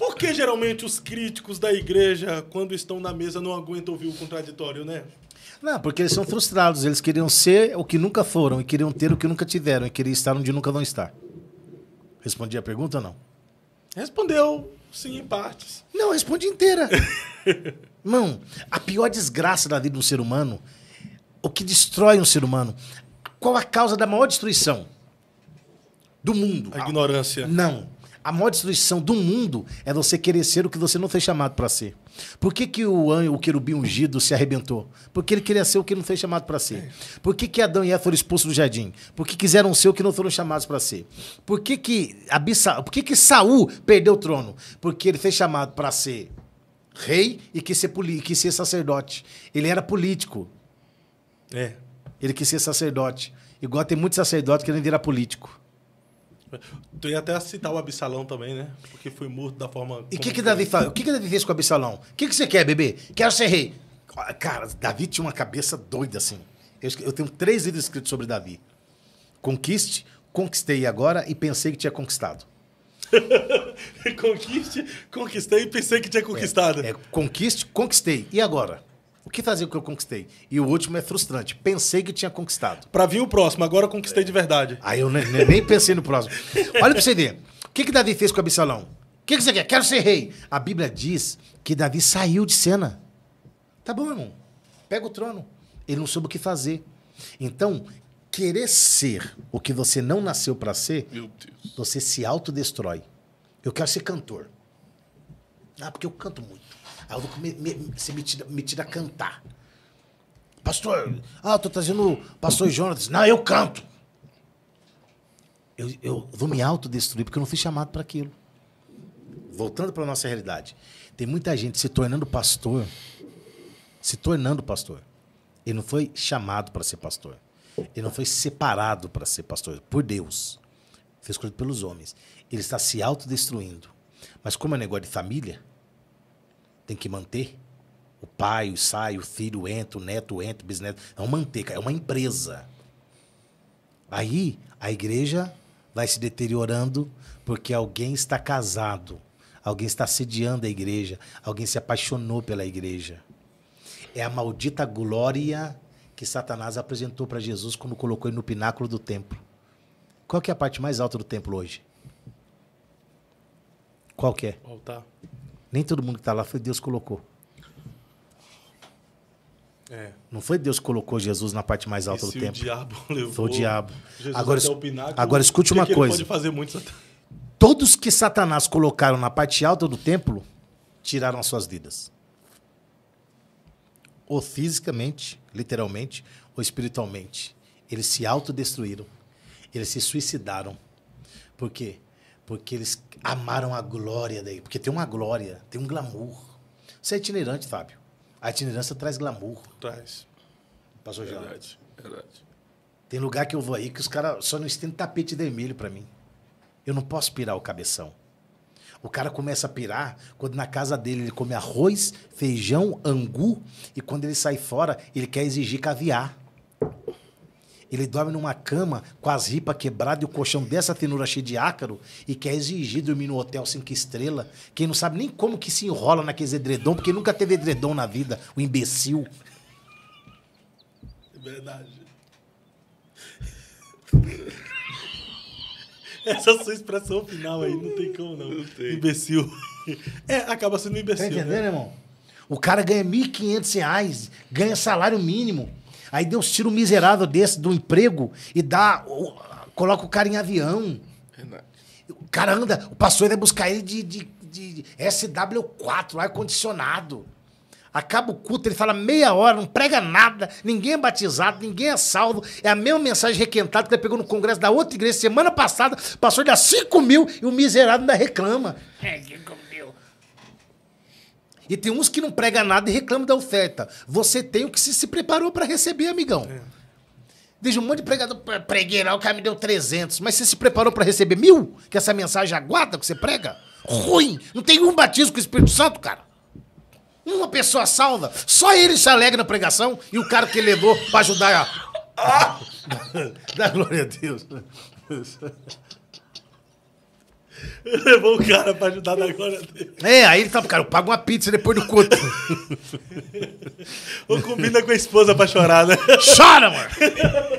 Por que geralmente os críticos da igreja, quando estão na mesa, não aguentam ouvir o contraditório, né? Não, porque eles são frustrados. Eles queriam ser o que nunca foram, e queriam ter o que nunca tiveram, e queriam estar onde nunca vão estar. Respondi a pergunta ou não? Respondeu, sim, em partes. Não, respondi inteira. Irmão, a pior desgraça da vida do ser humano, o que destrói um ser humano, qual a causa da maior destruição do mundo? A ignorância. Não a maior destruição do mundo é você querer ser o que você não foi chamado para ser. Por que, que o, anjo, o querubim ungido se arrebentou? Porque ele queria ser o que não foi chamado para ser. Por que, que Adão e Eva foram expulsos do jardim? Porque quiseram ser o que não foram chamados para ser. Por que que, Abissa, por que que Saul perdeu o trono? Porque ele foi chamado para ser rei e quis ser, quis ser sacerdote. Ele era político. É. Ele quis ser sacerdote. Igual tem muitos sacerdotes querendo virar político. Tu ia até citar o Absalão também, né? Porque foi morto da forma. E que que Davi faz? o que, que Davi fez com o Absalão? O que, que você quer, bebê? Quero ser rei. Cara, Davi tinha uma cabeça doida assim. Eu, eu tenho três livros escritos sobre Davi: Conquiste, Conquistei Agora e Pensei que tinha conquistado. Conquiste, conquistei e pensei que tinha é, conquistado. É, é, conquiste, conquistei. E agora? o que fazer com o que eu conquistei? E o último é frustrante. Pensei que tinha conquistado. Para vir o próximo, agora eu conquistei é. de verdade. Aí eu nem, nem pensei no próximo. Olha para você ver. O que, que Davi fez com Absalão? O que, que você quer? Quero ser rei. A Bíblia diz que Davi saiu de cena. Tá bom, irmão. Pega o trono. Ele não soube o que fazer. Então, querer ser o que você não nasceu para ser, você se autodestrói. Eu quero ser cantor. Ah, porque eu canto muito. Aí eu vou me, me, ser metida, metida a cantar. Pastor, ah, eu tô trazendo o pastor Jonas. Não, eu canto. Eu, eu vou me autodestruir porque eu não fui chamado para aquilo. Voltando para nossa realidade. Tem muita gente se tornando pastor, se tornando pastor. Ele não foi chamado para ser pastor. Ele não foi separado para ser pastor por Deus. Foi escolhido pelos homens. Ele está se autodestruindo. Mas como é negócio de família, tem que manter. O pai, o sai, o filho entra, o neto entra, o bisneto. É uma manteca, é uma empresa. Aí a igreja vai se deteriorando porque alguém está casado, alguém está sediando a igreja, alguém se apaixonou pela igreja. É a maldita glória que Satanás apresentou para Jesus quando colocou ele no pináculo do templo. Qual que é a parte mais alta do templo hoje? Qual que é? Altar. Nem todo mundo que está lá foi Deus colocou. É. Não foi Deus que colocou Jesus na parte mais alta e do tempo. O diabo levou. Foi o diabo. Jesus agora, pináculo, agora escute uma coisa. Muito... Todos que Satanás colocaram na parte alta do templo tiraram as suas vidas. Ou fisicamente, literalmente, ou espiritualmente. Eles se autodestruíram. Eles se suicidaram. Por quê? porque eles amaram a glória daí. Porque tem uma glória, tem um glamour. Você é itinerante, Fábio. A itinerância traz glamour. Traz. Passou já. Verdade, verdade. Tem lugar que eu vou aí que os caras só não estendem tapete vermelho para mim. Eu não posso pirar o cabeção. O cara começa a pirar quando na casa dele ele come arroz, feijão, angu e quando ele sai fora ele quer exigir caviar. Ele dorme numa cama com as ripas quebradas e o colchão dessa tenura cheio de ácaro e quer exigir dormir no hotel cinco estrelas. Quem não sabe nem como que se enrola naqueles edredom, porque nunca teve edredom na vida, o imbecil. É verdade. Essa é sua expressão final aí, não tem como não. não tem. Imbecil. É, acaba sendo imbecil. Tá entendendo, né? irmão? O cara ganha R$ 1.500, ganha salário mínimo. Aí Deus tira um miserável desse do emprego e dá. Coloca o cara em avião. Verdade. O cara anda, o pastor vai buscar ele de, de, de SW4, ar-condicionado. Acaba o culto, ele fala meia hora, não prega nada, ninguém é batizado, ninguém é salvo. É a mesma mensagem requentada que ele pegou no congresso da outra igreja semana passada, passou de a 5 mil e o miserável ainda reclama. É, e tem uns que não prega nada e reclama da oferta. Você tem o que se, se preparou para receber, amigão. É. um monte de pregador, lá, o cara me deu 300. Mas você se preparou para receber mil? Que essa mensagem aguarda que você prega? Ruim! Não tem um batismo com o Espírito Santo, cara. Uma pessoa salva. Só ele se alegra na pregação e o cara que levou para ajudar. A... Ah! Dá glória a Deus. Levou o cara pra ajudar na glória dele. É, aí ele fala, cara, eu pago uma pizza depois do culto. Ou combina com a esposa pra chorar, né? Chora, mano!